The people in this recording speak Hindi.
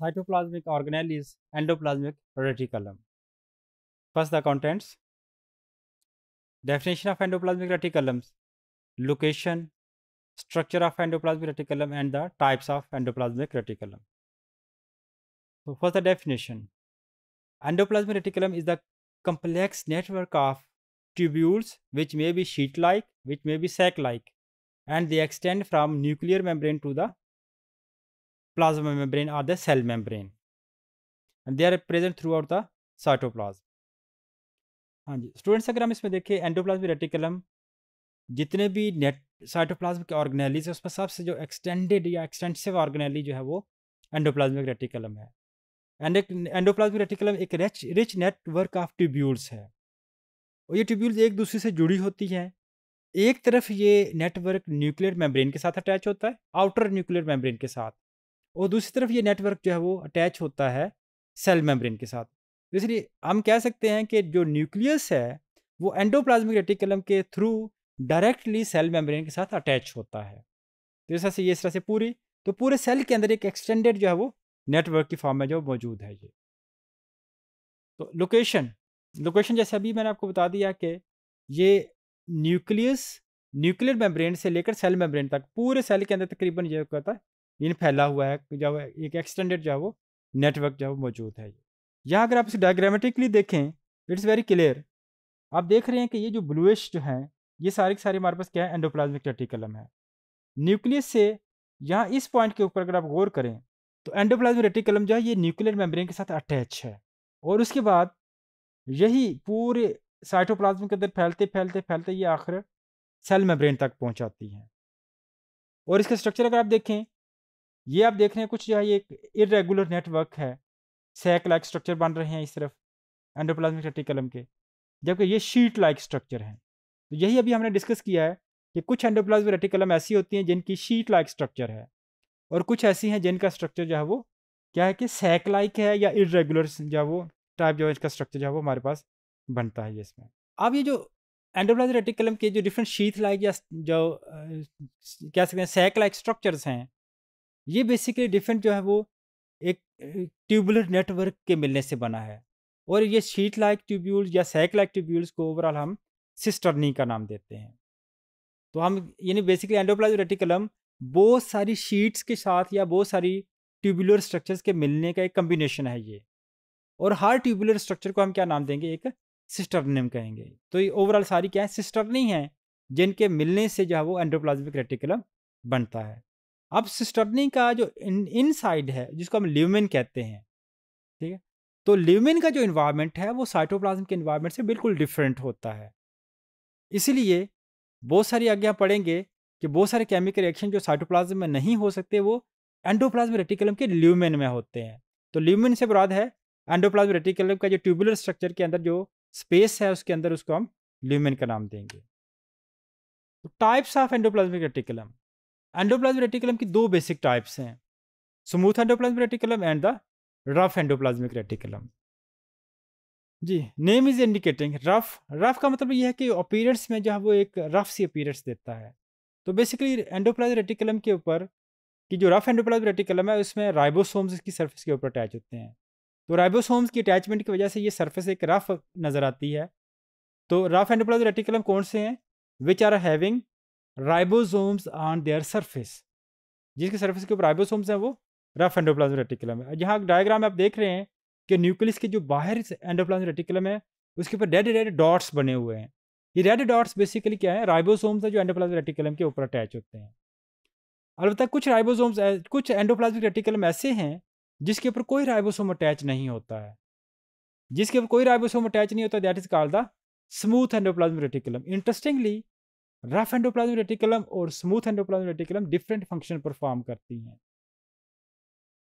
cytoplasmic organelle is endoplasmic reticulum. First the contents. Definition of endoplasmic reticulums, location, structure of endoplasmic reticulum and the types of endoplasmic reticulum. So first the definition. Endoplasmic reticulum is the complex network of tubules which may be sheet-like, which may be sac-like and they extend from nuclear membrane to the plasma membrane or the cell membrane and they are present throughout the cytoplasm हाँ जी स्टूडेंट्स अगर हम इसमें देखें एंडोप्लाज्मिक रेटिकुलम जितने भी नेट साइटोप्लाज्म के ऑर्गेनलीज है उसमें सबसे जो एक्सटेंडेड या एक्सटेंसिव ऑर्गेनली जो है वो एंडोप्लाज्मिक रेटिकुलम है एंड एंडोप्लाज्मिक रेटिकुलम एक rich rich network of tubules है और ये ट्यूब्यूल्स एक दूसरे से जुड़ी होती हैं एक तरफ ये नेटवर्क न्यूक्लियर मेम्ब्रेन के साथ अटैच होता है आउटर न्यूक्लियर मेम्ब्रेन के साथ और दूसरी तरफ ये नेटवर्क जो है वो अटैच होता है सेल मेम्ब्रेन के साथ तो इसलिए हम कह सकते हैं कि जो न्यूक्लियस है वो एंडोप्लाज्मिक रेटिकुलम के थ्रू डायरेक्टली सेल मेम्ब्रेन के साथ अटैच होता है तो इस तरह से ये इस तरह से पूरी तो पूरे सेल के अंदर एक एक्सटेंडेड जो है वो नेटवर्क की फॉर्म में जो मौजूद है ये तो लोकेशन लोकेशन जैसे अभी मैंने आपको बता दिया कि ये न्यूक्लियस न्यूक्लियर मेम्ब्रेन से लेकर सेल मेम्ब्रेन तक पूरे सेल के अंदर तकरीबन ये कहता है इन फैला हुआ है जब एक एक्सटेंडेड जो है वो नेटवर्क जो है मौजूद है यहाँ अगर आप इसे डायग्रामेटिकली देखें इट्स वेरी क्लियर आप देख रहे हैं कि ये जो ब्लूश जो हैं ये सारे के सारे हमारे पास क्या है एंडोप्लाज्मिक रेटिकलम है न्यूक्लियस से यहाँ इस पॉइंट के ऊपर अगर आप गौर करें तो एंडोप्लाज्मिक रेटिकलम जो है ये न्यूक्लियर मेम्ब्रेन के साथ अटैच है और उसके बाद यही पूरे साइटोप्लाज्म के अंदर फैलते फैलते फैलते ये आखिर सेल मेम्ब्रेन तक पहुँचाती हैं और इसका स्ट्रक्चर अगर आप देखें ये आप देख रहे हैं कुछ जो है ये एक इरेगुलर नेटवर्क है सैक लाइक स्ट्रक्चर बन रहे हैं इस तरफ एंडोप्लाज्मिक रेटिकुलम के जबकि ये शीट लाइक स्ट्रक्चर हैं तो यही अभी हमने डिस्कस किया है कि कुछ एंडोप्लाज्मिक रेटिकुलम ऐसी होती हैं जिनकी शीट लाइक स्ट्रक्चर है और कुछ ऐसी हैं जिनका स्ट्रक्चर जो है वो क्या है कि सैक लाइक है या इरेगुलर जो है वो टाइप जो है इसका स्ट्रक्चर जो है वो हमारे पास बनता है इसमें अब ये जो एंडोप्लाज्मिक रेटिकुलम के जो डिफरेंट शीथ लाइक या जो कह सकते हैं सैक लाइक स्ट्रक्चर्स हैं ये बेसिकली डिफरेंट जो है वो एक ट्यूबुलर नेटवर्क के मिलने से बना है और ये शीट लाइक ट्यूब्यूल्स या सैक लाइक ट्यूब्यूल्स को ओवरऑल हम सिस्टर्नी का नाम देते हैं तो हम यानी बेसिकली एंडोप्लाज रेटिकुलम बहुत सारी शीट्स के साथ या बहुत सारी ट्यूबुलर स्ट्रक्चर्स के मिलने का एक कम्बिनेशन है ये और हर ट्यूबुलर स्ट्रक्चर को हम क्या नाम देंगे एक सिस्टर्निम कहेंगे तो ये ओवरऑल सारी क्या है सिस्टर्नी हैं जिनके मिलने से जो है वो एंडोप्लाज्मिक रेटिकुलम बनता है अब सिस्टर्नी का जो इन साइड है जिसको हम ल्यूमिन कहते हैं ठीक है तो ल्यूमिन का जो इन्वायरमेंट है वो साइटोप्लाज्म के इन्वायरमेंट से बिल्कुल डिफरेंट होता है इसलिए बहुत सारी आज्ञा पढ़ेंगे कि बहुत सारे केमिकल रिएक्शन जो साइटोप्लाज्म में नहीं हो सकते वो एंडोप्लाज्म रेटिकुलम के ल्यूमिन में होते हैं तो ल्यूमिन से बुराद है एंडोप्लाज्म रेटिकुलम का जो ट्यूबुलर स्ट्रक्चर के अंदर जो स्पेस है उसके अंदर उसको हम ल्यूमिन का नाम देंगे types of endoplasmic reticulum endoplasm reticulum की दो बेसिक टाइप्स हैं smooth endoplasm reticulum and the rough endoplasmic reticulum the name is indicating rough rough का मतलब यह है कि अपीयरेंस में जो है वो एक रफ सी अपीयरेंस देता है तो बेसिकली एंडोप्लाज्मिक रेटिकुलम के ऊपर कि जो रफ एंडोप्लाज्मिक रेटिकुलम है उसमें राइबोसोम्स की सर्फिस के ऊपर अटैच होते हैं तो राइबोसोम्स की अटैचमेंट की वजह से ये सर्फेस एक रफ नज़र आती है तो रफ एंडोप्लाज रेटिकुलम कौन से हैं which are having ribosomes on their surface जिसके सरफेस के ऊपर राइबोसोम्स हैं वो रफ एंडोप्लाज्मिक रेटिकुलम है यहाँ डायग्राम में आप देख रहे हैं कि न्यूक्लियस के जो बाहर एंडोप्लाज्मिक रेटिकुलम है उसके ऊपर रेड रेड डॉट्स बने हुए हैं ये रेड डॉट्स बेसिकली क्या है राइबोसोम्स है जो एंडोप्लाज्मिक रेटिकुलम के ऊपर अटैच होते हैं अलबत्त कुछ राइबोसोम्स कुछ एंडोप्लाज्मिक रेटिकुलम ऐसे हैं जिसके ऊपर कोई राइबोसोम अटैच नहीं होता है जिसके ऊपर कोई राइबोसोम अटैच नहीं होता that is called the smooth endoplasmic reticulum interestingly rough endoplasmic reticulum और smooth endoplasmic reticulum different function perform करती हैं